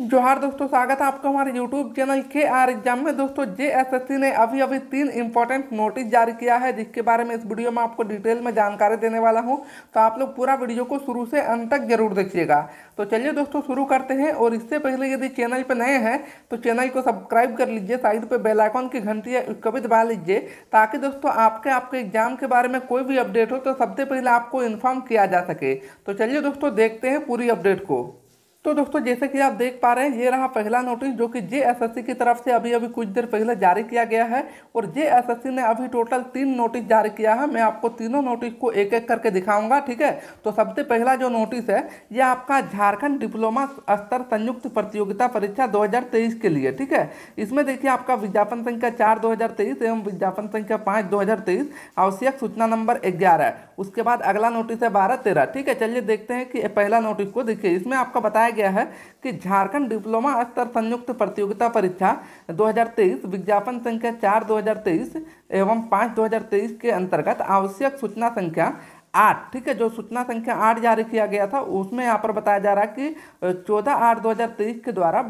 जोहार दोस्तों स्वागत है आपका हमारे यूट्यूब चैनल के आर एग्जाम में दोस्तों जे एस एस सी ने अभी अभी तीन इंपॉर्टेंट नोटिस जारी किया है जिसके बारे में इस वीडियो में आपको डिटेल में जानकारी देने वाला हूं तो आप लोग पूरा वीडियो को शुरू से अंत तक जरूर देखिएगा तो चलिए दोस्तों शुरू करते हैं और इससे पहले यदि चैनल पर नए हैं तो चैनल को सब्सक्राइब कर लीजिए साइड पर बेलाइकॉन की घंटी है उसको भी दबा लीजिए ताकि दोस्तों आपके आपके एग्जाम के बारे में कोई भी अपडेट हो तो सबसे पहले आपको इन्फॉर्म किया जा सके तो चलिए दोस्तों देखते हैं पूरी अपडेट को तो दोस्तों जैसे कि आप देख पा रहे हैं ये रहा पहला नोटिस जो कि जे की तरफ से अभी अभी कुछ देर पहले जारी किया गया है और जे ने अभी टोटल तीन नोटिस जारी किया है मैं आपको तीनों नोटिस को एक एक करके दिखाऊंगा ठीक है तो सबसे पहला जो नोटिस है ये आपका झारखंड डिप्लोमा स्तर संयुक्त प्रतियोगिता परीक्षा दो के लिए ठीक है इसमें देखिए आपका विज्ञापन संख्या चार दो एवं विज्ञापन संख्या पाँच दो आवश्यक सूचना नंबर ग्यारह उसके बाद अगला नोटिस है बारह तेरह ठीक है चलिए देखते हैं कि पहला नोटिस को देखिए इसमें आपका बताया गया है कि झारखंड डिप्लोमा स्तर संयुक्त प्रतियोगिता परीक्षा 2023 विज्ञापन संख्या चार 2023 एवं पाँच 2023 के अंतर्गत आवश्यक सूचना संख्या आठ ठीक है जो सूचना संख्या आठ जारी किया गया था उसमें यहाँ पर बताया जा रहा है कि चौदह आठ दो हज़ार तेईस के द्वारा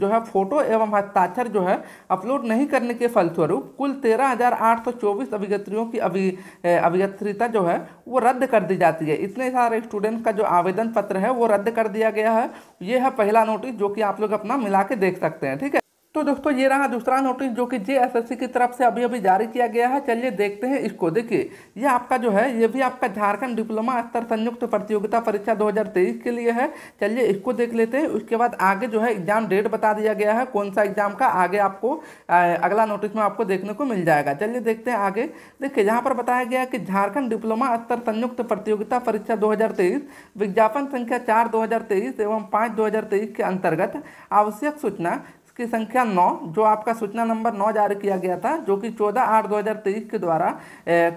जो है फोटो एवं हस्ताक्षर जो है अपलोड नहीं करने के फलस्वरूप कुल तेरह हज़ार आठ सौ चौबीस अभिगत्रियों की अभि अभिगत्रिता जो है वो रद्द कर दी जाती है इतने सारे स्टूडेंट का जो आवेदन पत्र है वो रद्द कर दिया गया है ये है पहला नोटिस जो कि आप लोग अपना मिला के देख सकते हैं ठीक है तो दोस्तों ये रहा दूसरा नोटिस जो कि जे एस की तरफ से अभी अभी जारी किया गया है चलिए देखते हैं इसको देखिए ये आपका जो है ये भी आपका झारखंड डिप्लोमा स्तर संयुक्त प्रतियोगिता परीक्षा 2023 के लिए है चलिए इसको देख लेते हैं उसके बाद आगे जो है एग्जाम डेट बता दिया गया है कौन सा एग्जाम का आगे आपको अगला नोटिस में आपको देखने को मिल जाएगा चलिए देखते हैं आगे देखिए यहाँ पर बताया गया कि झारखंड डिप्लोमा स्तर संयुक्त प्रतियोगिता परीक्षा दो विज्ञापन संख्या चार दो एवं पाँच दो के अंतर्गत आवश्यक सूचना की संख्या नौ जो आपका सूचना नंबर नौ जारी किया गया था जो कि चौदह आठ दो हज़ार तेईस के द्वारा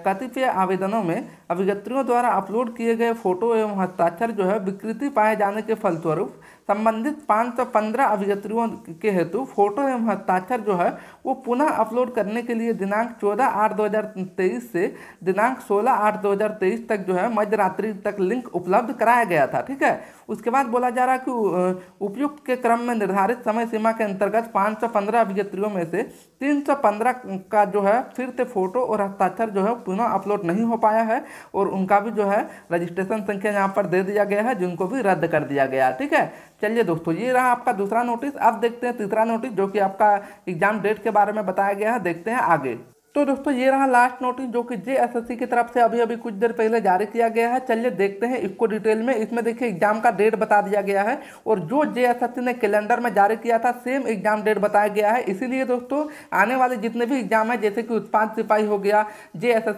कतिपय आवेदनों में अभिगत्रियों द्वारा अपलोड किए गए फोटो एवं हस्ताक्षर जो है विकृति पाए जाने के फलस्वरूप संबंधित 515 अभियंत्रियों के हेतु फोटो एवं हस्ताक्षर जो है वो पुनः अपलोड करने के लिए दिनांक 14 आठ 2023 से दिनांक 16 आठ 2023 तक जो है मध्यरात्रि तक लिंक उपलब्ध कराया गया था ठीक है उसके बाद बोला जा रहा है कि उपयुक्त के क्रम में निर्धारित समय सीमा के अंतर्गत 515 अभियंत्रियों में से 315 का जो है फिर से फोटो और हस्ताक्षर जो है पुनः अपलोड नहीं हो पाया है और उनका भी जो है रजिस्ट्रेशन संख्या यहाँ पर दे दिया गया है जिनको भी रद्द कर दिया गया ठीक है चलिए दोस्तों ये रहा आपका दूसरा नोटिस अब देखते हैं तीसरा नोटिस जो कि आपका एग्जाम डेट के बारे में बताया गया है देखते हैं आगे तो दोस्तों ये रहा लास्ट नोटिस जो कि जे की तरफ से अभी अभी कुछ देर पहले जारी किया गया है चलिए देखते हैं इसको डिटेल में इसमें देखिए एग्जाम का डेट बता दिया गया है और जो जे ने कैलेंडर में जारी किया था सेम एग्जाम डेट बताया गया है इसीलिए दोस्तों आने वाले जितने भी एग्जाम है जैसे कि उत्पाद सिपाही हो गया जे एस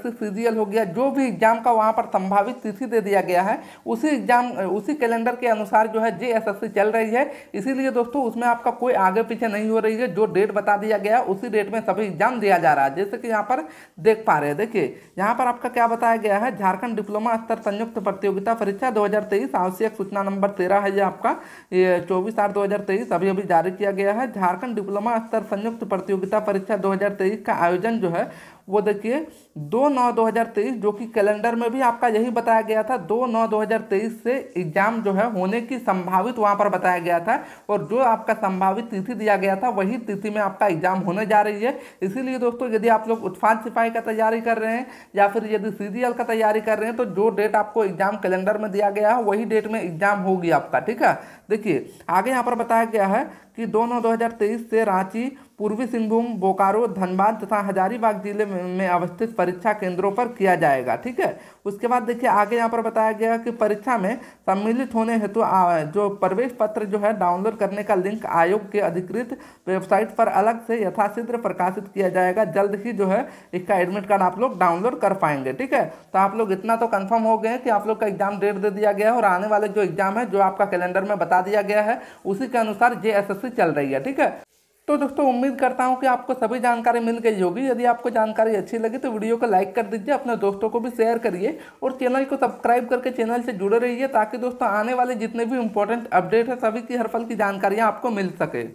हो गया जो भी एग्जाम का वहाँ पर संभावित तिथि दे दिया गया है उसी एग्जाम उसी कैलेंडर के अनुसार जो है जे चल रही है इसीलिए दोस्तों उसमें आपका कोई आगे पीछे नहीं हो रही है जो डेट बता दिया गया उसी डेट में सभी एग्जाम दिया जा रहा है जैसे कि यहाँ पर देख पा रहे हैं देखिए यहाँ पर आपका क्या बताया गया है झारखंड डिप्लोमा स्तर संयुक्त प्रतियोगिता परीक्षा 2023 आवश्यक सूचना नंबर तेरह है ये आपका ये चौबीस आठ 2023 अभी अभी जारी किया गया है झारखंड डिप्लोमा स्तर संयुक्त प्रतियोगिता परीक्षा 2023 का आयोजन जो है वो देखिए दो नौ दो हज़ार तेईस जो कि कैलेंडर में भी आपका यही बताया गया था दो नौ दो हज़ार तेईस से एग्ज़ाम जो है होने की संभावित वहाँ पर बताया गया था और जो आपका संभावित तिथि दिया गया था वही तिथि में आपका एग्ज़ाम होने जा रही है इसीलिए दोस्तों यदि आप लोग उत्फान सिपाही का तैयारी कर रहे हैं या फिर यदि सी का तैयारी कर रहे हैं तो जो डेट आपको एग्ज़ाम कैलेंडर में दिया गया है वही डेट में एग्ज़ाम होगी आपका ठीक है देखिए आगे यहाँ पर बताया गया है कि दोनों 2023 से रांची पूर्वी सिंहभूम बोकारो धनबाद तथा हजारीबाग जिले में अवस्थित परीक्षा केंद्रों पर किया जाएगा ठीक है उसके बाद देखिए आगे यहाँ पर बताया गया कि परीक्षा में सम्मिलित होने हेतु जो प्रवेश पत्र जो है डाउनलोड करने का लिंक आयोग के अधिकृत वेबसाइट पर अलग से यथाशीघ्र प्रकाशित किया जाएगा जल्द ही जो है इसका एडमिट कार्ड आप लोग डाउनलोड कर पाएंगे ठीक है तो आप लोग इतना तो कन्फर्म हो गए कि आप लोग का एग्जाम डेट दे दिया गया है और आने वाले जो एग्जाम है जो आपका कैलेंडर में बता दिया गया है उसी के अनुसार जे से चल रही है ठीक है तो दोस्तों उम्मीद करता हूँ कि आपको सभी जानकारी मिल गई होगी यदि आपको जानकारी अच्छी लगी तो वीडियो को लाइक कर दीजिए अपने दोस्तों को भी शेयर करिए और चैनल को सब्सक्राइब करके चैनल से जुड़े रहिए ताकि दोस्तों आने वाले जितने भी इंपॉर्टेंट अपडेट है सभी की हर पल की जानकारियाँ आपको मिल सके